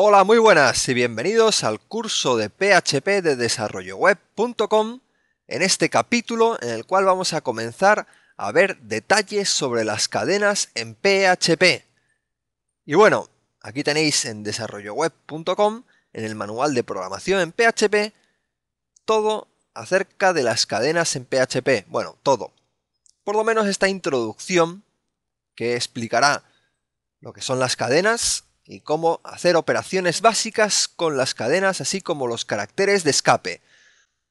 Hola, muy buenas y bienvenidos al curso de PHP de desarrolloweb.com en este capítulo en el cual vamos a comenzar a ver detalles sobre las cadenas en PHP. Y bueno, aquí tenéis en desarrolloweb.com, en el manual de programación en PHP, todo acerca de las cadenas en PHP. Bueno, todo. Por lo menos esta introducción que explicará lo que son las cadenas, y cómo hacer operaciones básicas con las cadenas así como los caracteres de escape.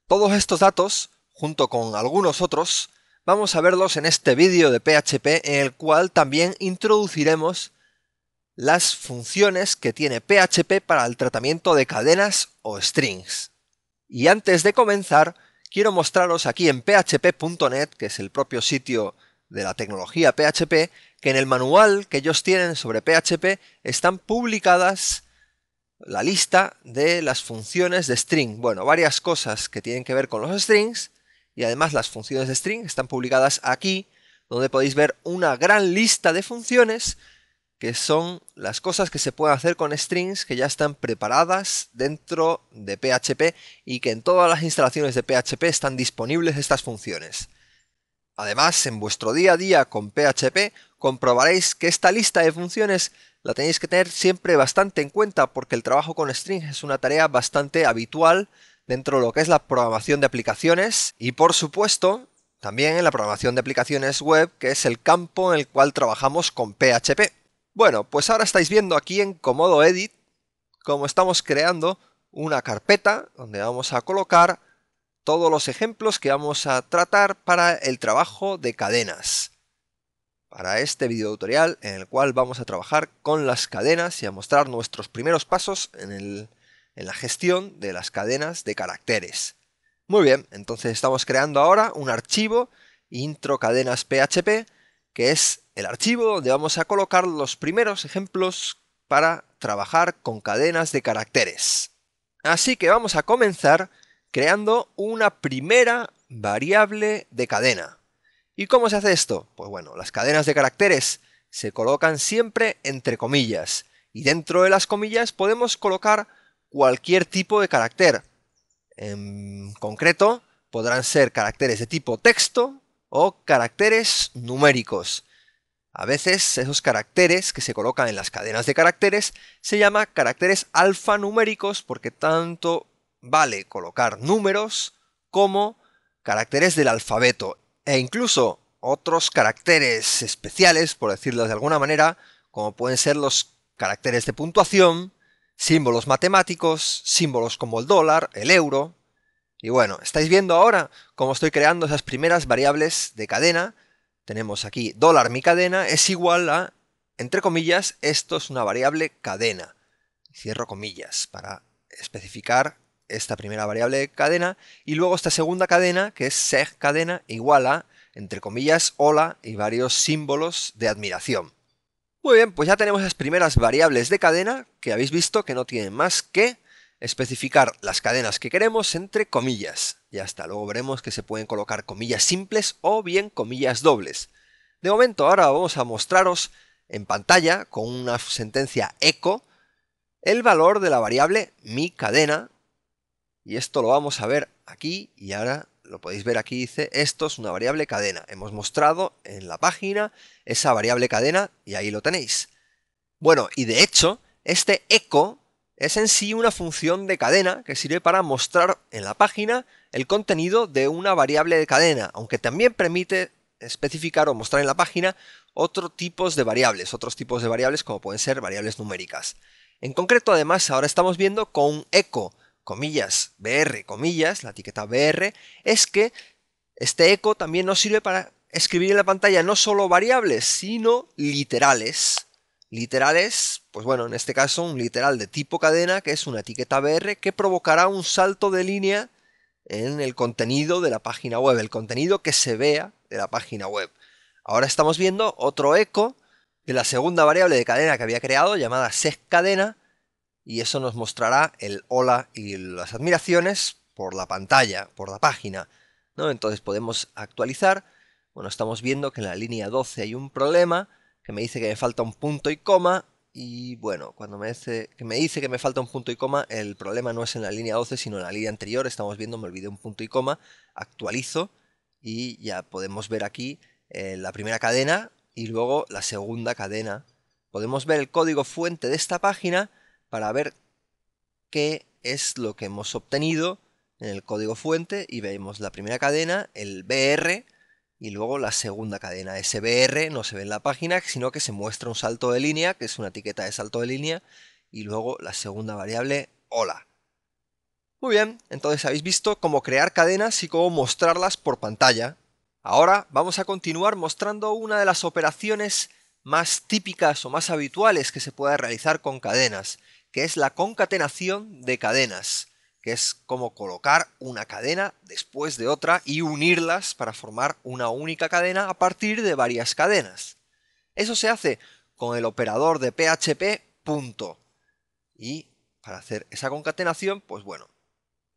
Todos estos datos, junto con algunos otros, vamos a verlos en este vídeo de PHP en el cual también introduciremos las funciones que tiene PHP para el tratamiento de cadenas o strings. Y antes de comenzar, quiero mostraros aquí en php.net, que es el propio sitio de la tecnología PHP, que en el manual que ellos tienen sobre PHP están publicadas la lista de las funciones de string. Bueno, varias cosas que tienen que ver con los strings y además las funciones de string están publicadas aquí, donde podéis ver una gran lista de funciones que son las cosas que se pueden hacer con strings que ya están preparadas dentro de PHP y que en todas las instalaciones de PHP están disponibles estas funciones. Además, en vuestro día a día con PHP comprobaréis que esta lista de funciones la tenéis que tener siempre bastante en cuenta porque el trabajo con string es una tarea bastante habitual dentro de lo que es la programación de aplicaciones y por supuesto también en la programación de aplicaciones web que es el campo en el cual trabajamos con PHP. Bueno, pues ahora estáis viendo aquí en Comodo Edit cómo estamos creando una carpeta donde vamos a colocar todos los ejemplos que vamos a tratar para el trabajo de cadenas. Para este video tutorial en el cual vamos a trabajar con las cadenas y a mostrar nuestros primeros pasos en, la gestión de las cadenas de caracteres. Muy bien, entonces estamos creando ahora un archivo intro cadenas PHP que es el archivo donde vamos a colocar los primeros ejemplos para trabajar con cadenas de caracteres. Así que vamos a comenzar creando una primera variable de cadena. ¿Y cómo se hace esto? Pues bueno, las cadenas de caracteres se colocan siempre entre comillas y dentro de las comillas podemos colocar cualquier tipo de carácter. En concreto, podrán ser caracteres de tipo texto o caracteres numéricos. A veces esos caracteres que se colocan en las cadenas de caracteres se llaman caracteres alfanuméricos porque tanto vale colocar números como caracteres del alfabeto e incluso otros caracteres especiales, por decirlo de alguna manera, como pueden ser los caracteres de puntuación, símbolos matemáticos, símbolos como el dólar, el euro. Y bueno, estáis viendo ahora cómo estoy creando esas primeras variables de cadena. Tenemos aquí dólar mi cadena es igual a, entre comillas, esto es una variable cadena. Cierro comillas para especificar esta primera variable cadena y luego esta segunda cadena que es seg cadena igual a, entre comillas, hola y varios símbolos de admiración. Muy bien, pues ya tenemos las primeras variables de cadena que habéis visto que no tienen más que especificar las cadenas que queremos entre comillas. y hasta luego veremos que se pueden colocar comillas simples o bien comillas dobles. De momento ahora vamos a mostraros en pantalla con una sentencia eco el valor de la variable mi cadena y esto lo vamos a ver aquí y ahora lo podéis ver aquí dice esto es una variable cadena. Hemos mostrado en la página esa variable cadena y ahí lo tenéis. Bueno, y de hecho, este echo es en sí una función de cadena que sirve para mostrar en la página el contenido de una variable de cadena, aunque también permite especificar o mostrar en la página otros tipos de variables, otros tipos de variables como pueden ser variables numéricas. En concreto, además, ahora estamos viendo con echo comillas, BR, comillas, la etiqueta BR, es que este eco también nos sirve para escribir en la pantalla no solo variables, sino literales. Literales, pues bueno, en este caso un literal de tipo cadena, que es una etiqueta BR, que provocará un salto de línea en el contenido de la página web, el contenido que se vea de la página web. Ahora estamos viendo otro eco de la segunda variable de cadena que había creado, llamada sescadena, cadena, y eso nos mostrará el hola y las admiraciones por la pantalla, por la página. ¿no? Entonces podemos actualizar. Bueno, estamos viendo que en la línea 12 hay un problema que me dice que me falta un punto y coma. Y bueno, cuando me dice, que me dice que me falta un punto y coma, el problema no es en la línea 12, sino en la línea anterior. Estamos viendo, me olvidé un punto y coma, actualizo y ya podemos ver aquí eh, la primera cadena y luego la segunda cadena. Podemos ver el código fuente de esta página para ver qué es lo que hemos obtenido en el código fuente y vemos la primera cadena, el BR, y luego la segunda cadena. Ese BR no se ve en la página, sino que se muestra un salto de línea, que es una etiqueta de salto de línea, y luego la segunda variable, hola. Muy bien, entonces habéis visto cómo crear cadenas y cómo mostrarlas por pantalla. Ahora vamos a continuar mostrando una de las operaciones más típicas o más habituales que se puede realizar con cadenas, que es la concatenación de cadenas, que es como colocar una cadena después de otra y unirlas para formar una única cadena a partir de varias cadenas. Eso se hace con el operador de PHP punto. Y para hacer esa concatenación, pues bueno,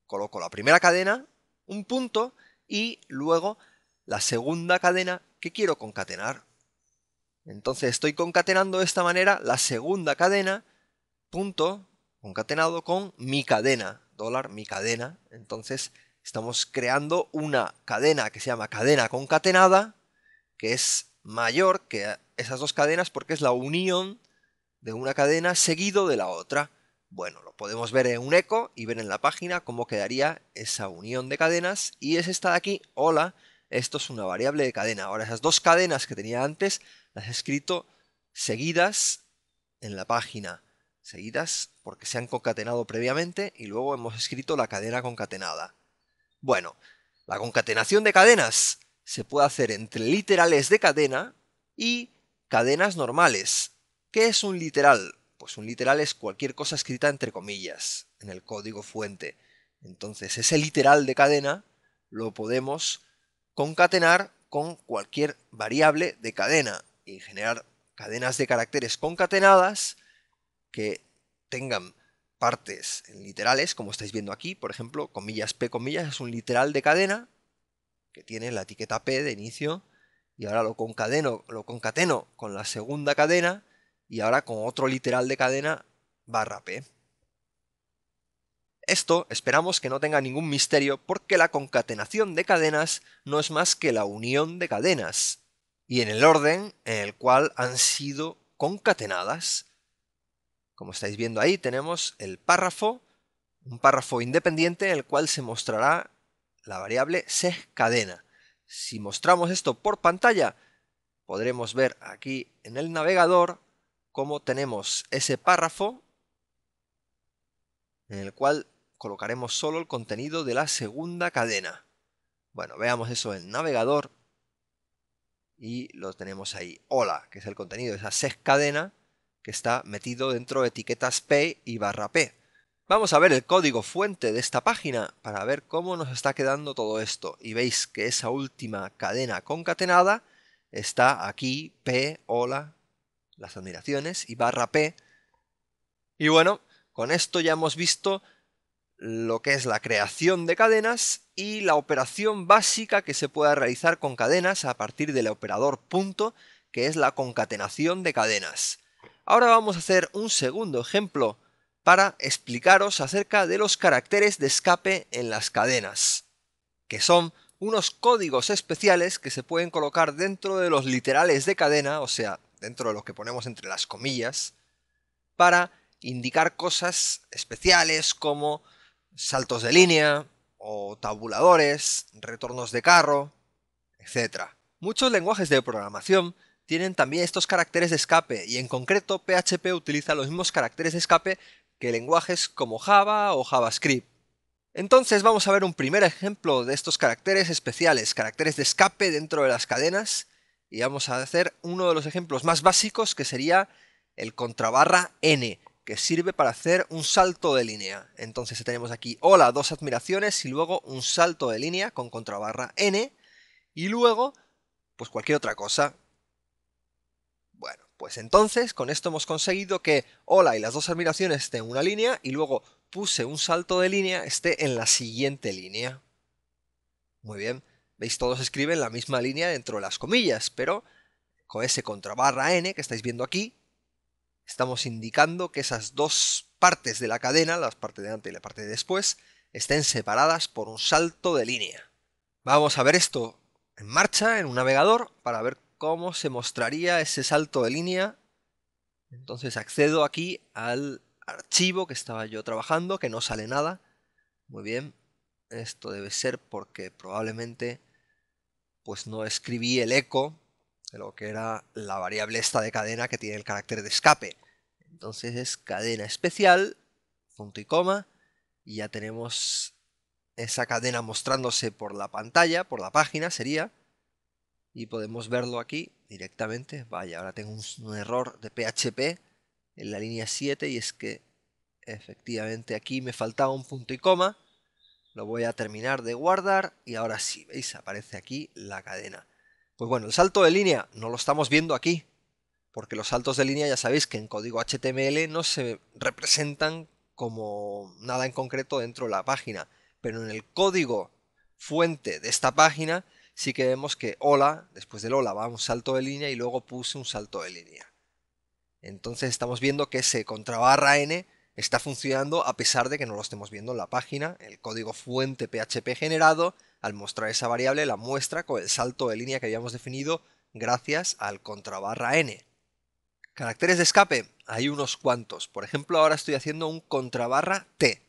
coloco la primera cadena, un punto, y luego la segunda cadena que quiero concatenar. Entonces estoy concatenando de esta manera la segunda cadena punto concatenado con mi cadena, dólar, mi cadena. Entonces estamos creando una cadena que se llama cadena concatenada, que es mayor que esas dos cadenas porque es la unión de una cadena seguido de la otra. Bueno, lo podemos ver en un eco y ver en la página cómo quedaría esa unión de cadenas. Y es esta de aquí, hola, esto es una variable de cadena. Ahora esas dos cadenas que tenía antes las he escrito seguidas en la página seguidas porque se han concatenado previamente y luego hemos escrito la cadena concatenada. Bueno, la concatenación de cadenas se puede hacer entre literales de cadena y cadenas normales. ¿Qué es un literal? Pues un literal es cualquier cosa escrita entre comillas en el código fuente. Entonces ese literal de cadena lo podemos concatenar con cualquier variable de cadena y generar cadenas de caracteres concatenadas que tengan partes literales, como estáis viendo aquí, por ejemplo, comillas P, comillas, es un literal de cadena que tiene la etiqueta P de inicio y ahora lo lo concateno con la segunda cadena y ahora con otro literal de cadena barra P. Esto esperamos que no tenga ningún misterio porque la concatenación de cadenas no es más que la unión de cadenas y en el orden en el cual han sido concatenadas. Como estáis viendo ahí, tenemos el párrafo, un párrafo independiente en el cual se mostrará la variable cadena. Si mostramos esto por pantalla, podremos ver aquí en el navegador cómo tenemos ese párrafo en el cual colocaremos solo el contenido de la segunda cadena. Bueno, veamos eso en navegador y lo tenemos ahí. Hola, que es el contenido de esa sescadena. cadena que está metido dentro de etiquetas P y barra P. Vamos a ver el código fuente de esta página para ver cómo nos está quedando todo esto. Y veis que esa última cadena concatenada está aquí, P, hola, las admiraciones y barra P. Y bueno, con esto ya hemos visto lo que es la creación de cadenas y la operación básica que se pueda realizar con cadenas a partir del operador punto, que es la concatenación de cadenas. Ahora vamos a hacer un segundo ejemplo para explicaros acerca de los caracteres de escape en las cadenas, que son unos códigos especiales que se pueden colocar dentro de los literales de cadena, o sea, dentro de los que ponemos entre las comillas, para indicar cosas especiales como saltos de línea o tabuladores, retornos de carro, etc. Muchos lenguajes de programación tienen también estos caracteres de escape y en concreto PHP utiliza los mismos caracteres de escape que lenguajes como Java o JavaScript. Entonces vamos a ver un primer ejemplo de estos caracteres especiales, caracteres de escape dentro de las cadenas y vamos a hacer uno de los ejemplos más básicos que sería el contrabarra n, que sirve para hacer un salto de línea. Entonces tenemos aquí hola, dos admiraciones y luego un salto de línea con contrabarra n y luego pues cualquier otra cosa. Pues entonces, con esto hemos conseguido que hola y las dos admiraciones estén en una línea y luego puse un salto de línea esté en la siguiente línea. Muy bien, veis todos escriben la misma línea dentro de las comillas, pero con ese contrabarra n que estáis viendo aquí, estamos indicando que esas dos partes de la cadena, la parte de antes y la parte de después, estén separadas por un salto de línea. Vamos a ver esto en marcha en un navegador para ver cómo se mostraría ese salto de línea. Entonces accedo aquí al archivo que estaba yo trabajando, que no sale nada. Muy bien, esto debe ser porque probablemente pues no escribí el eco de lo que era la variable esta de cadena que tiene el carácter de escape. Entonces es cadena especial, punto y coma, y ya tenemos esa cadena mostrándose por la pantalla, por la página sería, y podemos verlo aquí directamente. Vaya, ahora tengo un, error de PHP en la línea 7 y es que efectivamente aquí me faltaba un punto y coma. Lo voy a terminar de guardar y ahora sí, veis, aparece aquí la cadena. Pues bueno, el salto de línea no lo estamos viendo aquí, porque los saltos de línea ya sabéis que en código HTML no se representan como nada en concreto dentro de la página, pero en el código fuente de esta página sí que vemos que hola, después del hola va un salto de línea y luego puse un salto de línea. Entonces estamos viendo que ese contrabarra n está funcionando a pesar de que no lo estemos viendo en la página. El código fuente PHP generado, al mostrar esa variable, la muestra con el salto de línea que habíamos definido gracias al contrabarra n. Caracteres de escape, hay unos cuantos. Por ejemplo, ahora estoy haciendo un contrabarra T.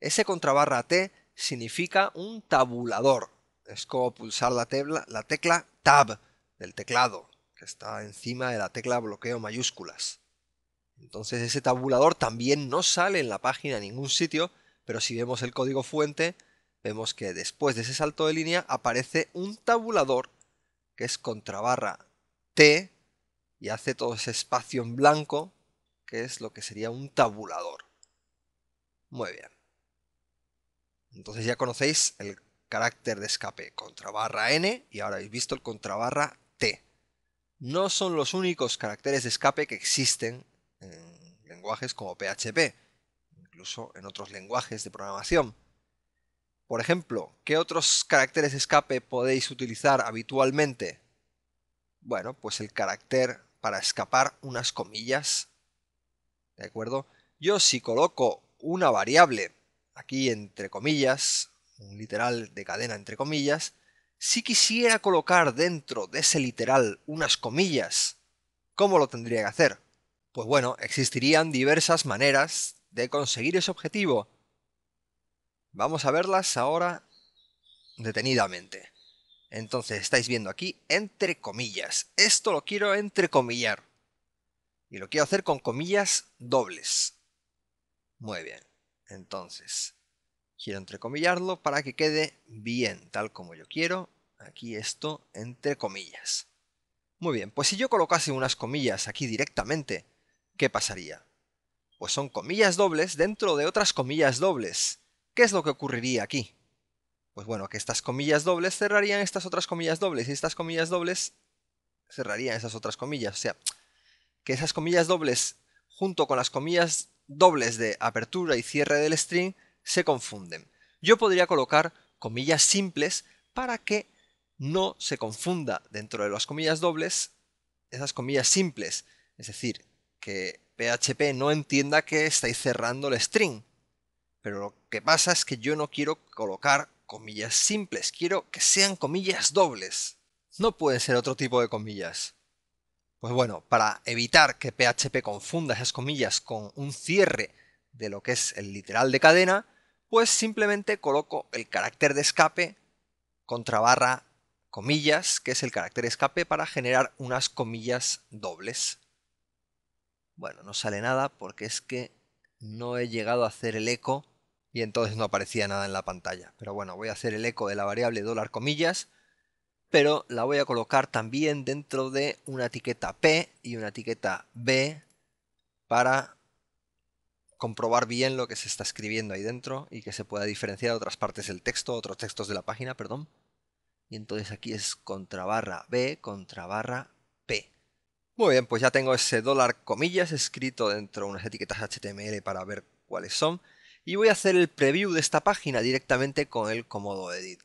Ese contrabarra T significa un tabulador es como pulsar la, tecla Tab del teclado, que está encima de la tecla bloqueo mayúsculas. Entonces ese tabulador también no sale en la página en ningún sitio, pero si vemos el código fuente, vemos que después de ese salto de línea aparece un tabulador que es contrabarra T y hace todo ese espacio en blanco, que es lo que sería un tabulador. Muy bien. Entonces ya conocéis el carácter de escape barra N y ahora habéis visto el contrabarra T. No son los únicos caracteres de escape que existen en lenguajes como PHP, incluso en otros lenguajes de programación. Por ejemplo, ¿qué otros caracteres de escape podéis utilizar habitualmente? Bueno, pues el carácter para escapar unas comillas. ¿De acuerdo? Yo si coloco una variable aquí entre comillas, un literal de cadena entre comillas, si quisiera colocar dentro de ese literal unas comillas, ¿cómo lo tendría que hacer? Pues bueno, existirían diversas maneras de conseguir ese objetivo. Vamos a verlas ahora detenidamente. Entonces estáis viendo aquí entre comillas. Esto lo quiero entrecomillar. Y lo quiero hacer con comillas dobles. Muy bien. Entonces, quiero entrecomillarlo para que quede bien, tal como yo quiero. Aquí esto entre comillas. Muy bien, pues si yo colocase unas comillas aquí directamente, ¿qué pasaría? Pues son comillas dobles dentro de otras comillas dobles. ¿Qué es lo que ocurriría aquí? Pues bueno, que estas comillas dobles cerrarían estas otras comillas dobles y estas comillas dobles cerrarían esas otras comillas. O sea, que esas comillas dobles junto con las comillas dobles de apertura y cierre del string se confunden. Yo podría colocar comillas simples para que no se confunda dentro de las comillas dobles esas comillas simples. Es decir, que PHP no entienda que estáis cerrando el string. Pero lo que pasa es que yo no quiero colocar comillas simples, quiero que sean comillas dobles. No puede ser otro tipo de comillas. Pues bueno, para evitar que PHP confunda esas comillas con un cierre de lo que es el literal de cadena, pues simplemente coloco el carácter de escape contra barra comillas, que es el carácter escape para generar unas comillas dobles. Bueno, no sale nada porque es que no he llegado a hacer el eco y entonces no aparecía nada en la pantalla. Pero bueno, voy a hacer el eco de la variable dólar comillas, pero la voy a colocar también dentro de una etiqueta P y una etiqueta B para comprobar bien lo que se está escribiendo ahí dentro y que se pueda diferenciar otras partes del texto, otros textos de la página, perdón. Y entonces aquí es contra barra B, contra barra P. Muy bien, pues ya tengo ese dólar comillas escrito dentro de unas etiquetas HTML para ver cuáles son. Y voy a hacer el preview de esta página directamente con el cómodo Edit.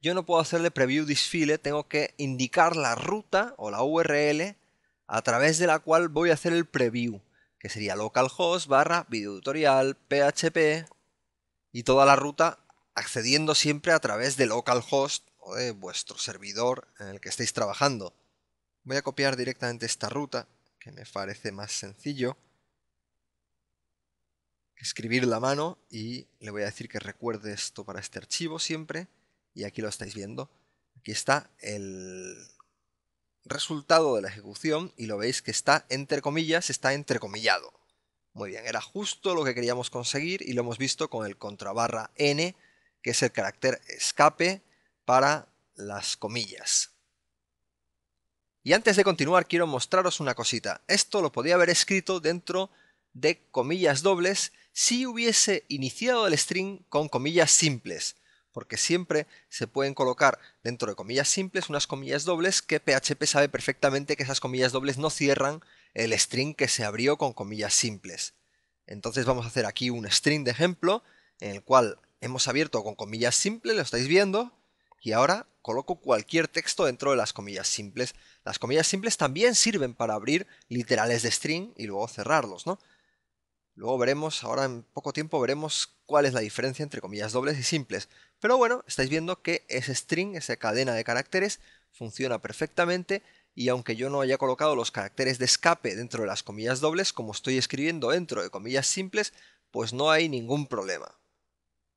Yo no puedo hacerle preview desfile, tengo que indicar la ruta o la URL a través de la cual voy a hacer el preview que sería localhost barra tutorial php y toda la ruta accediendo siempre a través de localhost o de vuestro servidor en el que estéis trabajando. Voy a copiar directamente esta ruta, que me parece más sencillo escribir la mano y le voy a decir que recuerde esto para este archivo siempre y aquí lo estáis viendo. Aquí está el, resultado de la ejecución y lo veis que está entre comillas, está entrecomillado. Muy bien, era justo lo que queríamos conseguir y lo hemos visto con el contrabarra n, que es el carácter escape para las comillas. Y antes de continuar quiero mostraros una cosita. Esto lo podía haber escrito dentro de comillas dobles si hubiese iniciado el string con comillas simples, porque siempre se pueden colocar dentro de comillas simples unas comillas dobles que PHP sabe perfectamente que esas comillas dobles no cierran el string que se abrió con comillas simples. Entonces vamos a hacer aquí un string de ejemplo en el cual hemos abierto con comillas simples, lo estáis viendo, y ahora coloco cualquier texto dentro de las comillas simples. Las comillas simples también sirven para abrir literales de string y luego cerrarlos, ¿no? Luego veremos, ahora en poco tiempo veremos cuál es la diferencia entre comillas dobles y simples. Pero bueno, estáis viendo que ese string, esa cadena de caracteres, funciona perfectamente y aunque yo no haya colocado los caracteres de escape dentro de las comillas dobles, como estoy escribiendo dentro de comillas simples, pues no hay ningún problema.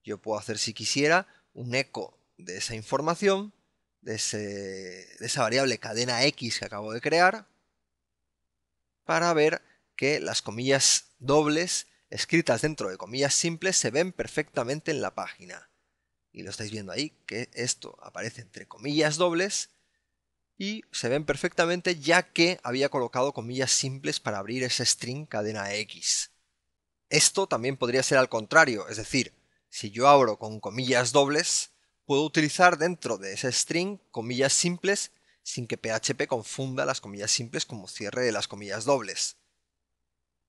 Yo puedo hacer si quisiera un eco de esa información, de, esa variable cadena X que acabo de crear, para ver que las comillas dobles escritas dentro de comillas simples se ven perfectamente en la página y lo estáis viendo ahí, que esto aparece entre comillas dobles y se ven perfectamente ya que había colocado comillas simples para abrir ese string cadena X. Esto también podría ser al contrario, es decir, si yo abro con comillas dobles, puedo utilizar dentro de ese string comillas simples sin que PHP confunda las comillas simples como cierre de las comillas dobles.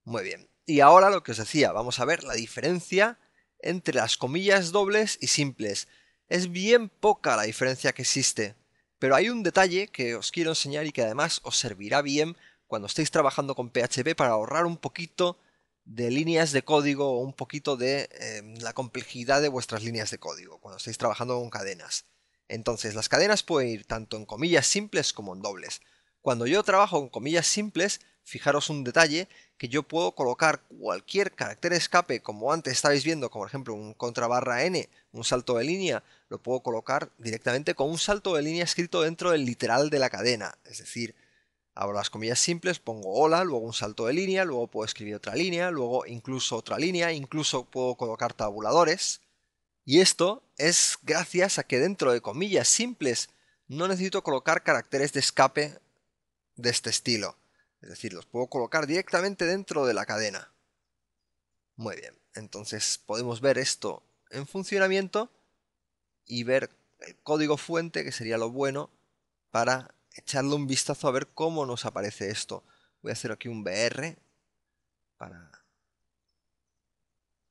Muy bien, y ahora lo que os decía, vamos a ver la diferencia entre las comillas dobles y simples. Es bien poca la diferencia que existe. Pero hay un detalle que os quiero enseñar y que además os servirá bien cuando estéis trabajando con PHP para ahorrar un poquito de líneas de código o un poquito de em, la complejidad de vuestras líneas de código cuando estéis trabajando con cadenas. Entonces, las cadenas pueden ir tanto en comillas simples como en dobles. Cuando yo trabajo con comillas simples, fijaros un detalle, que yo puedo colocar cualquier carácter escape, como antes estáis viendo, como por ejemplo un contrabarra n, un salto de línea, lo puedo colocar directamente con un salto de línea escrito dentro del literal de la cadena. Es decir, abro las comillas simples, pongo hola, luego un salto de línea, luego puedo escribir otra línea, luego incluso otra línea, incluso puedo colocar tabuladores. Y esto es gracias a que dentro de comillas simples no necesito colocar caracteres de escape de este estilo. Es decir, los puedo colocar directamente dentro de la cadena. Muy bien, entonces podemos ver esto en funcionamiento y ver el código fuente, que sería lo bueno, para echarle un vistazo a ver cómo nos aparece esto. Voy a hacer aquí un BR para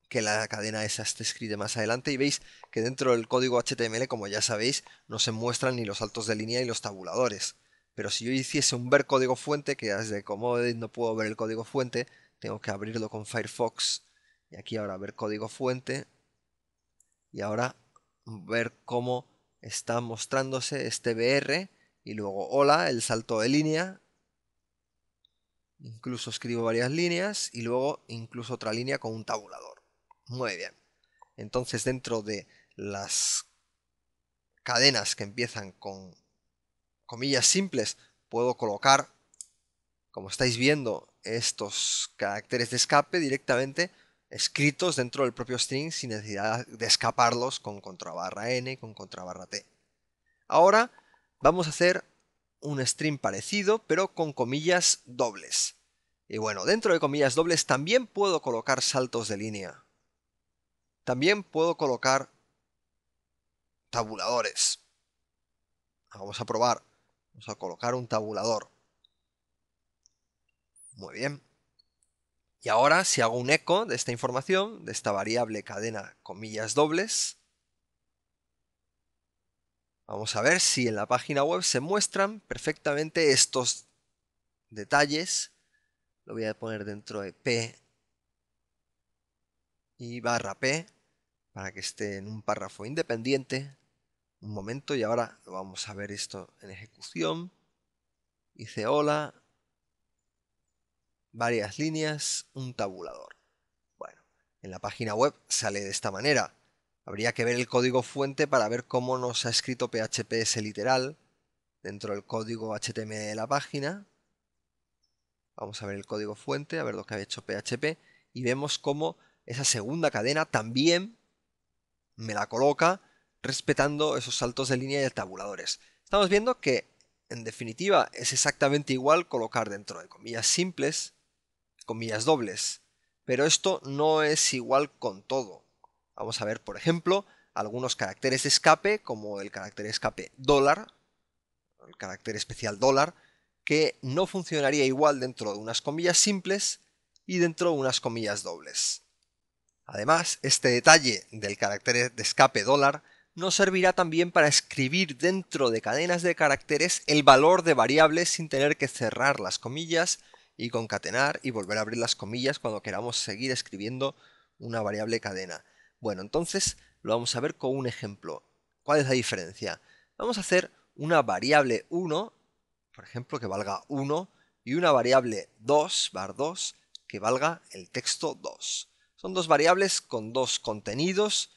que la cadena esa esté escrita más adelante y veis que dentro del código HTML, como ya sabéis, no se muestran ni los saltos de línea ni los tabuladores. Pero si yo hiciese un ver código fuente, que desde como no puedo ver el código fuente, tengo que abrirlo con Firefox. Y aquí ahora ver código fuente. Y ahora ver cómo está mostrándose este BR. Y luego hola, el salto de línea. Incluso escribo varias líneas y luego incluso otra línea con un tabulador. Muy bien. Entonces dentro de las cadenas que empiezan con comillas simples, puedo colocar, como estáis viendo, estos caracteres de escape directamente escritos dentro del propio string sin necesidad de escaparlos con contrabarra n y con contrabarra t. Ahora vamos a hacer un string parecido pero con comillas dobles. Y bueno, dentro de comillas dobles también puedo colocar saltos de línea. También puedo colocar tabuladores. Vamos a probar Vamos a colocar un tabulador. Muy bien. Y ahora si hago un eco de esta información, de esta variable cadena comillas dobles, vamos a ver si en la página web se muestran perfectamente estos detalles. Lo voy a poner dentro de P y barra P para que esté en un párrafo independiente un momento y ahora vamos a ver esto en ejecución. Dice hola, varias líneas, un tabulador. Bueno, en la página web sale de esta manera. Habría que ver el código fuente para ver cómo nos ha escrito PHP ese literal dentro del código HTML de la página. Vamos a ver el código fuente, a ver lo que ha hecho PHP y vemos cómo esa segunda cadena también me la coloca respetando esos saltos de línea y de tabuladores. Estamos viendo que, en definitiva, es exactamente igual colocar dentro de comillas simples, comillas dobles, pero esto no es igual con todo. Vamos a ver, por ejemplo, algunos caracteres de escape, como el carácter escape dólar, el carácter especial dólar, que no funcionaría igual dentro de unas comillas simples y dentro de unas comillas dobles. Además, este detalle del carácter de escape dólar nos servirá también para escribir dentro de cadenas de caracteres el valor de variables sin tener que cerrar las comillas y concatenar y volver a abrir las comillas cuando queramos seguir escribiendo una variable cadena. Bueno, entonces lo vamos a ver con un ejemplo. ¿Cuál es la diferencia? Vamos a hacer una variable 1, por ejemplo, que valga 1, y una variable 2, bar 2, que valga el texto 2. Son dos variables con dos contenidos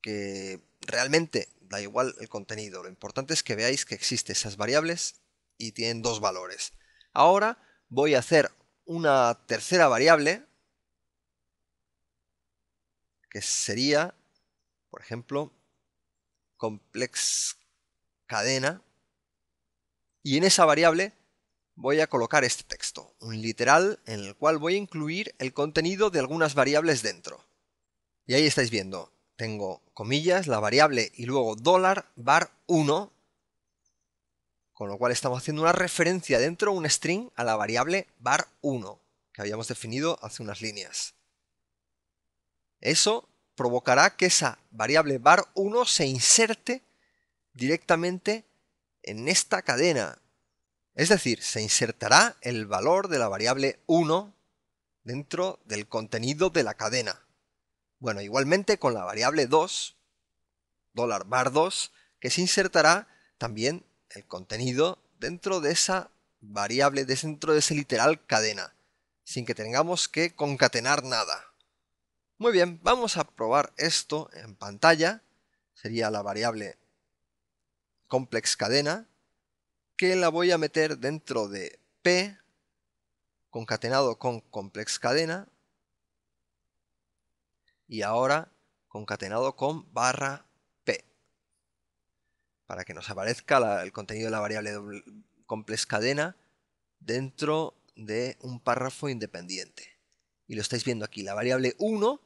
que realmente da igual el contenido, lo importante es que veáis que existen esas variables y tienen dos valores. Ahora voy a hacer una tercera variable que sería, por ejemplo, complex cadena y en esa variable voy a colocar este texto, un literal en el cual voy a incluir el contenido de algunas variables dentro. Y ahí estáis viendo, tengo comillas, la variable y luego dólar bar 1, con lo cual estamos haciendo una referencia dentro de un string a la variable bar 1 que habíamos definido hace unas líneas. Eso provocará que esa variable bar 1 se inserte directamente en esta cadena. Es decir, se insertará el valor de la variable 1 dentro del contenido de la cadena. Bueno, igualmente con la variable 2, dólar bar 2, que se insertará también el contenido dentro de esa variable, dentro de ese literal cadena, sin que tengamos que concatenar nada. Muy bien, vamos a probar esto en pantalla. Sería la variable complex cadena, que la voy a meter dentro de P concatenado con complex cadena y ahora concatenado con barra p para que nos aparezca el contenido de la variable complex cadena dentro de un párrafo independiente. Y lo estáis viendo aquí, la variable 1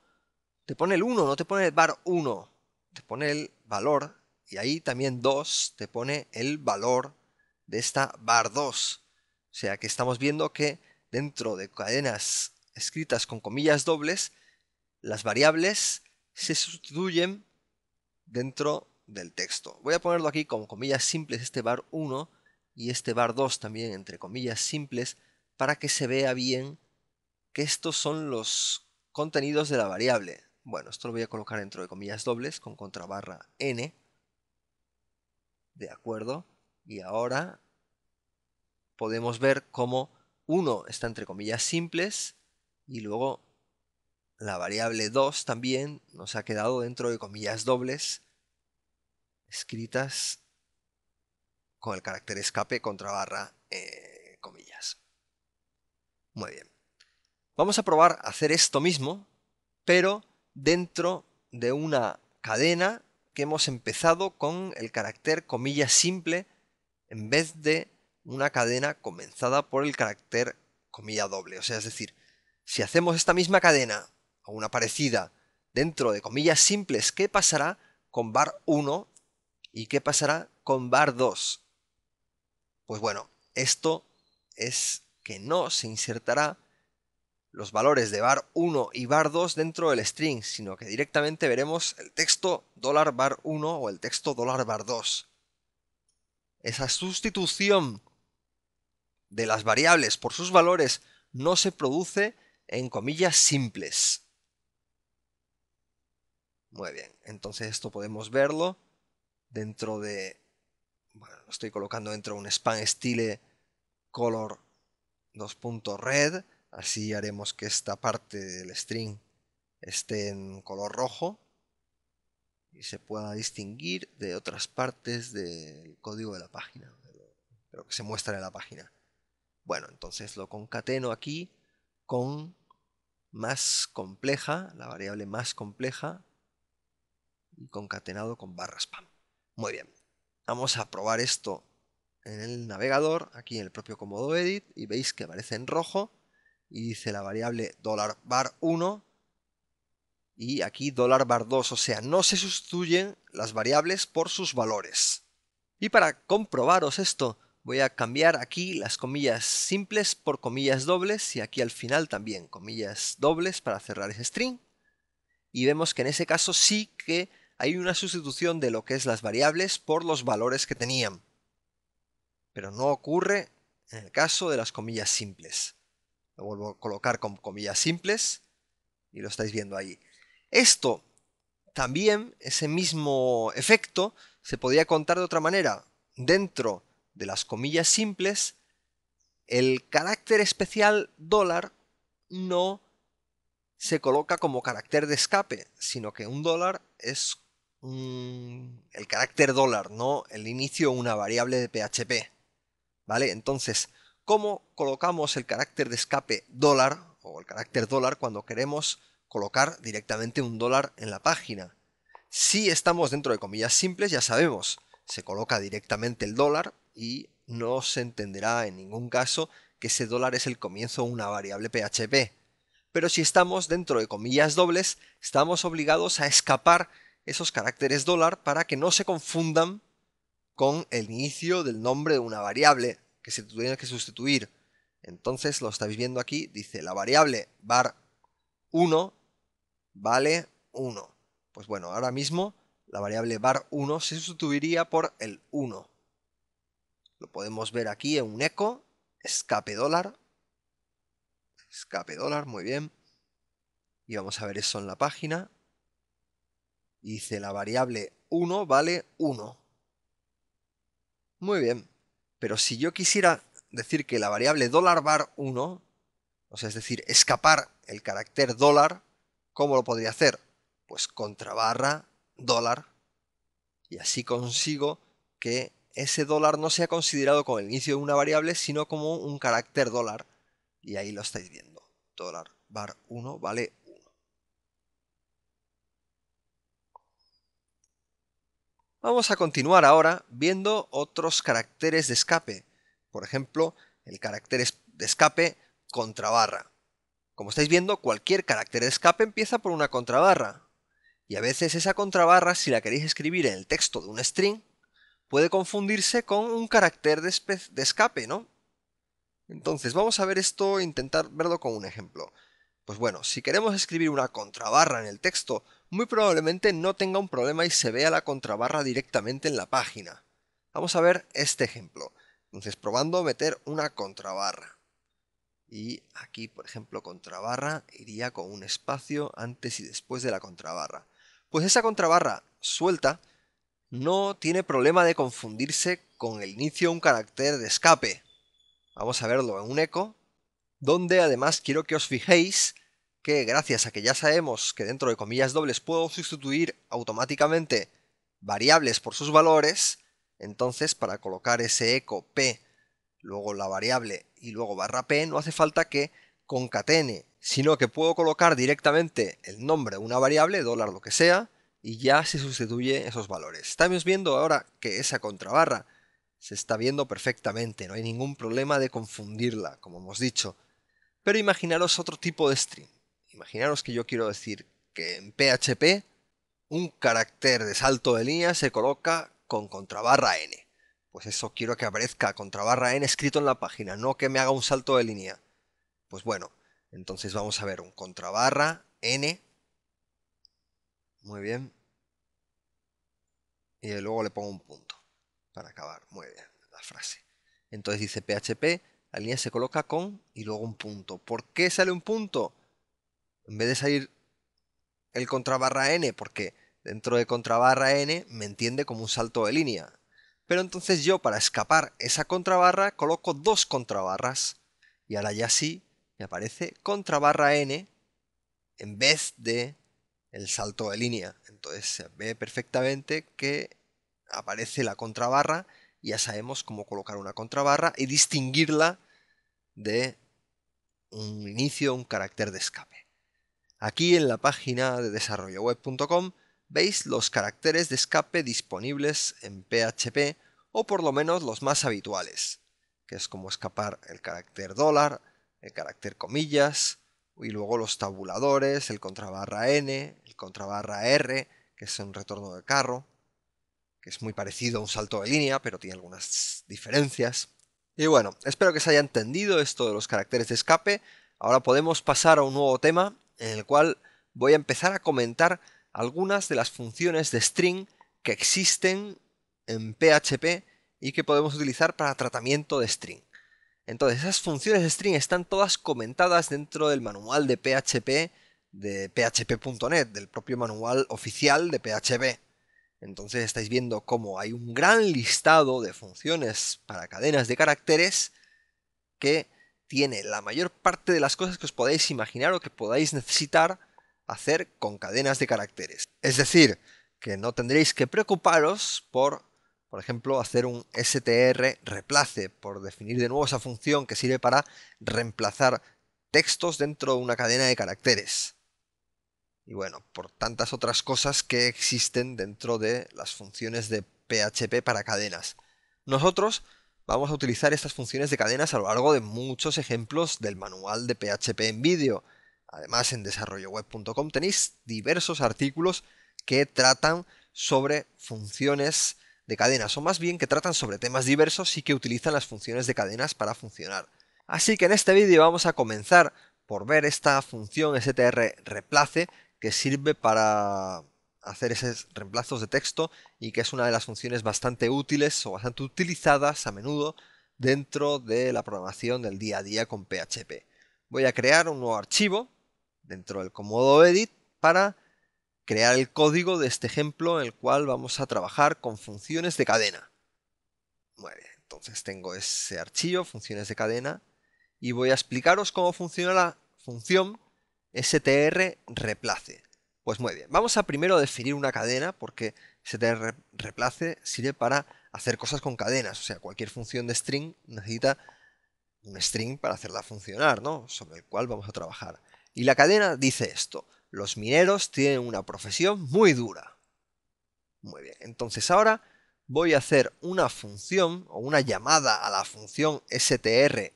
te pone el 1, no te pone el bar 1, te pone el valor y ahí también 2 te pone el valor de esta bar 2. O sea que estamos viendo que dentro de cadenas escritas con comillas dobles las variables se sustituyen dentro del texto. Voy a ponerlo aquí con comillas simples, este bar 1 y este bar 2 también entre comillas simples, para que se vea bien que estos son los contenidos de la variable. Bueno, esto lo voy a colocar dentro de comillas dobles con contrabarra n. De acuerdo. Y ahora podemos ver cómo uno está entre comillas simples y luego la variable 2 también nos ha quedado dentro de comillas dobles escritas con el carácter escape contra barra eh, comillas. Muy bien. Vamos a probar hacer esto mismo, pero dentro de una cadena que hemos empezado con el carácter comillas simple en vez de una cadena comenzada por el carácter comilla doble. O sea, es decir, si hacemos esta misma cadena una parecida dentro de comillas simples, ¿qué pasará con bar 1 y qué pasará con bar 2? Pues bueno, esto es que no se insertará los valores de bar 1 y bar 2 dentro del string, sino que directamente veremos el texto $bar 1 o el texto $bar 2. Esa sustitución de las variables por sus valores no se produce en comillas simples. Muy bien, entonces esto podemos verlo dentro de, bueno, lo estoy colocando dentro de un span style color 2.red, así haremos que esta parte del string esté en color rojo y se pueda distinguir de otras partes del código de la página, de lo que se muestra en la página. Bueno, entonces lo concateno aquí con más compleja, la variable más compleja, concatenado con barras, spam. Muy bien, vamos a probar esto en el navegador, aquí en el propio Comodo Edit, y veis que aparece en rojo y dice la variable $bar1 y aquí $bar2, o sea, no se sustituyen las variables por sus valores. Y para comprobaros esto, voy a cambiar aquí las comillas simples por comillas dobles y aquí al final también comillas dobles para cerrar ese string. Y vemos que en ese caso sí que hay una sustitución de lo que es las variables por los valores que tenían. Pero no ocurre en el caso de las comillas simples. Lo vuelvo a colocar con comillas simples y lo estáis viendo ahí. Esto también, ese mismo efecto, se podría contar de otra manera. Dentro de las comillas simples, el carácter especial dólar no se coloca como carácter de escape, sino que un dólar es el carácter dólar, ¿no? El inicio una variable de PHP, ¿vale? Entonces, ¿cómo colocamos el carácter de escape dólar o el carácter dólar cuando queremos colocar directamente un dólar en la página? Si estamos dentro de comillas simples, ya sabemos, se coloca directamente el dólar y no se entenderá en ningún caso que ese dólar es el comienzo de una variable PHP. Pero si estamos dentro de comillas dobles, estamos obligados a escapar esos caracteres dólar para que no se confundan con el inicio del nombre de una variable que se tuviera que sustituir. Entonces lo estáis viendo aquí, dice la variable var 1 vale 1. Pues bueno, ahora mismo la variable var 1 se sustituiría por el 1. Lo podemos ver aquí en un eco, escape dólar, escape dólar, muy bien. Y vamos a ver eso en la página. Y dice la variable 1 vale 1. Muy bien. Pero si yo quisiera decir que la variable bar 1, o sea, es decir, escapar el carácter dólar, ¿cómo lo podría hacer? Pues contra barra dólar. Y así consigo que ese dólar no sea considerado como el inicio de una variable, sino como un carácter dólar. Y ahí lo estáis viendo. Dólar bar 1 vale Vamos a continuar ahora viendo otros caracteres de escape. Por ejemplo, el carácter de escape contrabarra. Como estáis viendo, cualquier carácter de escape empieza por una contrabarra. Y a veces esa contrabarra, si la queréis escribir en el texto de un string, puede confundirse con un carácter de, escape, ¿no? Entonces, vamos a ver esto, intentar verlo con un ejemplo. Pues bueno, si queremos escribir una contrabarra en el texto muy probablemente no tenga un problema y se vea la contrabarra directamente en la página. Vamos a ver este ejemplo. Entonces, probando meter una contrabarra. Y aquí, por ejemplo, contrabarra iría con un espacio antes y después de la contrabarra. Pues esa contrabarra suelta no tiene problema de confundirse con el inicio de un carácter de escape. Vamos a verlo en un eco, donde además quiero que os fijéis que gracias a que ya sabemos que dentro de comillas dobles puedo sustituir automáticamente variables por sus valores, entonces para colocar ese eco p, luego la variable y luego barra p, no hace falta que concatene, sino que puedo colocar directamente el nombre de una variable, dólar lo que sea, y ya se sustituye esos valores. Estamos viendo ahora que esa contrabarra se está viendo perfectamente, no hay ningún problema de confundirla, como hemos dicho. Pero imaginaros otro tipo de string. Imaginaros que yo quiero decir que en PHP un carácter de salto de línea se coloca con contrabarra n. Pues eso quiero que aparezca contrabarra n escrito en la página, no que me haga un salto de línea. Pues bueno, entonces vamos a ver un contrabarra n. Muy bien. Y luego le pongo un punto para acabar. Muy bien, la frase. Entonces dice PHP, la línea se coloca con y luego un punto. ¿Por qué sale un punto? en vez de salir el contrabarra n, porque dentro de contrabarra n me entiende como un salto de línea. Pero entonces yo para escapar esa contrabarra coloco dos contrabarras. Y ahora ya sí me aparece contrabarra n en vez de el salto de línea. Entonces se ve perfectamente que aparece la contrabarra. y Ya sabemos cómo colocar una contrabarra y distinguirla de un inicio, un carácter de escape. Aquí en la página de desarrolloweb.com veis los caracteres de escape disponibles en PHP o por lo menos los más habituales, que es como escapar el carácter dólar, el carácter comillas, y luego los tabuladores, el contrabarra N, el contrabarra R, que es un retorno de carro, que es muy parecido a un salto de línea, pero tiene algunas diferencias. Y bueno, espero que se haya entendido esto de los caracteres de escape. Ahora podemos pasar a un nuevo tema en el cual voy a empezar a comentar algunas de las funciones de string que existen en PHP y que podemos utilizar para tratamiento de string. Entonces, esas funciones de string están todas comentadas dentro del manual de PHP de php.net, del propio manual oficial de PHP. Entonces estáis viendo cómo hay un gran listado de funciones para cadenas de caracteres que tiene la mayor parte de las cosas que os podáis imaginar o que podáis necesitar hacer con cadenas de caracteres. Es decir, que no tendréis que preocuparos por, por ejemplo, hacer un str replace, por definir de nuevo esa función que sirve para reemplazar textos dentro de una cadena de caracteres. Y bueno, por tantas otras cosas que existen dentro de las funciones de PHP para cadenas. Nosotros vamos a utilizar estas funciones de cadenas a lo largo de muchos ejemplos del manual de PHP en vídeo. Además, en desarrolloweb.com tenéis diversos artículos que tratan sobre funciones de cadenas, o más bien que tratan sobre temas diversos y que utilizan las funciones de cadenas para funcionar. Así que en este vídeo vamos a comenzar por ver esta función str replace que sirve para hacer esos reemplazos de texto y que es una de las funciones bastante útiles o bastante utilizadas a menudo dentro de la programación del día a día con PHP. Voy a crear un nuevo archivo dentro del Comodo Edit para crear el código de este ejemplo en el cual vamos a trabajar con funciones de cadena. Muy bien, entonces tengo ese archivo, funciones de cadena, y voy a explicaros cómo funciona la función strreplace pues muy bien, vamos a primero definir una cadena porque se replace sirve para hacer cosas con cadenas, o sea, cualquier función de string necesita un string para hacerla funcionar, ¿no? Sobre el cual vamos a trabajar. Y la cadena dice esto, los mineros tienen una profesión muy dura. Muy bien, entonces ahora voy a hacer una función o una llamada a la función str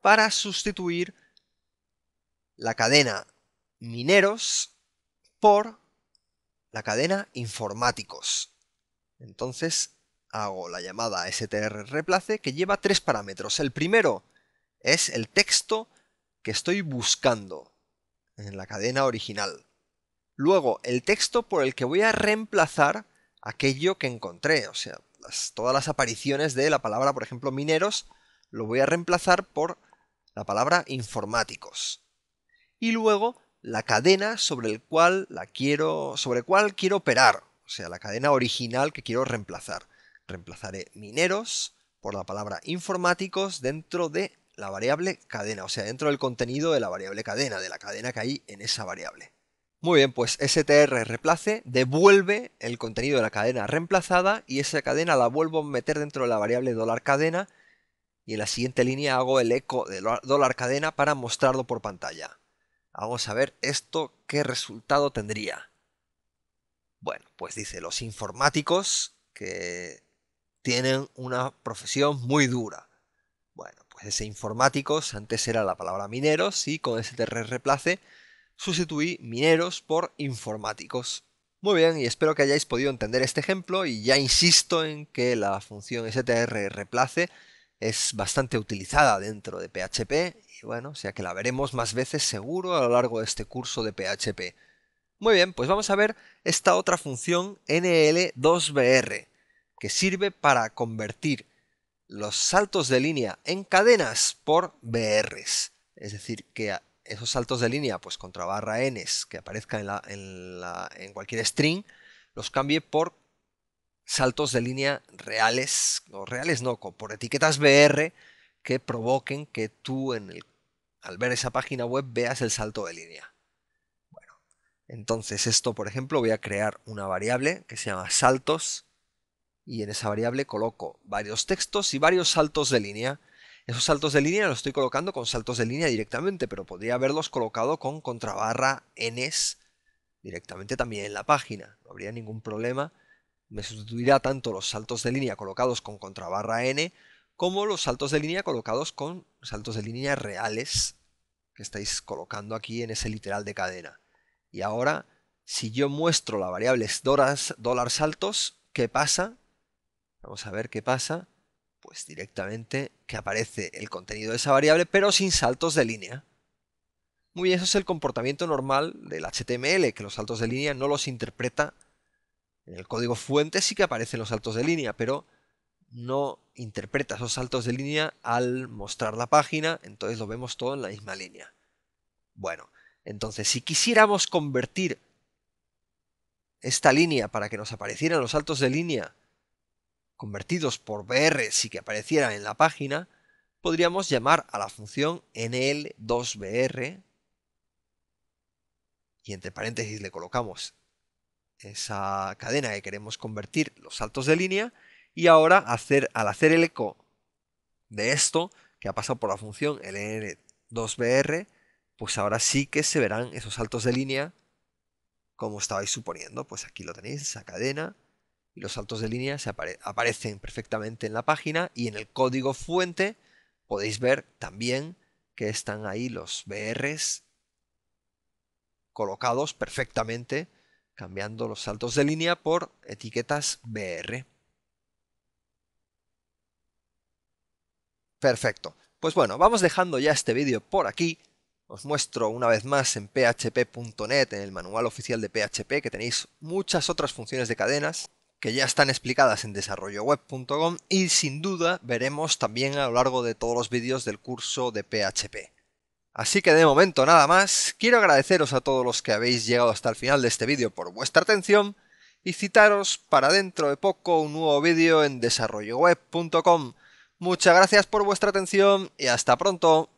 para sustituir la cadena mineros por la cadena informáticos. Entonces hago la llamada str replace que lleva tres parámetros. El primero es el texto que estoy buscando en la cadena original. Luego el texto por el que voy a reemplazar aquello que encontré, o sea, todas las apariciones de la palabra, por ejemplo, mineros, lo voy a reemplazar por la palabra informáticos. Y luego la cadena sobre el cual la quiero, sobre cual quiero operar, o sea, la cadena original que quiero reemplazar. Reemplazaré mineros por la palabra informáticos dentro de la variable cadena, o sea, dentro del contenido de la variable cadena, de la cadena que hay en esa variable. Muy bien, pues str replace devuelve el contenido de la cadena reemplazada y esa cadena la vuelvo a meter dentro de la variable dólar $cadena y en la siguiente línea hago el eco de dólar $cadena para mostrarlo por pantalla hago saber esto qué resultado tendría. Bueno, pues dice, los informáticos que tienen una profesión muy dura. Bueno, pues ese informáticos antes era la palabra mineros y con ese replace sustituí mineros por informáticos. Muy bien, y espero que hayáis podido entender este ejemplo y ya insisto en que la función str replace es bastante utilizada dentro de PHP y bueno, o sea que la veremos más veces seguro a lo largo de este curso de PHP. Muy bien, pues vamos a ver esta otra función NL2BR que sirve para convertir los saltos de línea en cadenas por BRs. Es decir, que esos saltos de línea pues contra barra n, que aparezcan en, la, en cualquier string los cambie por saltos de línea reales, o reales no, por etiquetas BR que provoquen que tú al ver esa página web veas el salto de línea. Bueno, entonces esto, por ejemplo, voy a crear una variable que se llama saltos y en esa variable coloco varios textos y varios saltos de línea. Esos saltos de línea los estoy colocando con saltos de línea directamente, pero podría haberlos colocado con contrabarra ns directamente también en la página. No habría ningún problema me sustituirá tanto los saltos de línea colocados con contrabarra n como los saltos de línea colocados con saltos de línea reales que estáis colocando aquí en ese literal de cadena. Y ahora, si yo muestro la variable dólar saltos, ¿qué pasa? Vamos a ver qué pasa. Pues directamente que aparece el contenido de esa variable, pero sin saltos de línea. Muy bien, eso es el comportamiento normal del HTML, que los saltos de línea no los interpreta en el código fuente sí que aparecen los saltos de línea, pero no interpreta esos saltos de línea al mostrar la página, entonces lo vemos todo en la misma línea. Bueno, entonces si quisiéramos convertir esta línea para que nos aparecieran los saltos de línea convertidos por br y que aparecieran en la página, podríamos llamar a la función nl2br y entre paréntesis le colocamos esa cadena que queremos convertir los saltos de línea y ahora hacer, al hacer el eco de esto que ha pasado por la función ln2br pues ahora sí que se verán esos saltos de línea como estabais suponiendo pues aquí lo tenéis esa cadena y los saltos de línea se aparecen perfectamente en la página y en el código fuente podéis ver también que están ahí los BRs colocados perfectamente cambiando los saltos de línea por etiquetas BR. Perfecto. Pues bueno, vamos dejando ya este vídeo por aquí. Os muestro una vez más en php.net, en el manual oficial de PHP, que tenéis muchas otras funciones de cadenas que ya están explicadas en desarrolloweb.com y sin duda veremos también a lo largo de todos los vídeos del curso de PHP. Así que de momento nada más, quiero agradeceros a todos los que habéis llegado hasta el final de este vídeo por vuestra atención y citaros para dentro de poco un nuevo vídeo en desarrolloweb.com. Muchas gracias por vuestra atención y hasta pronto.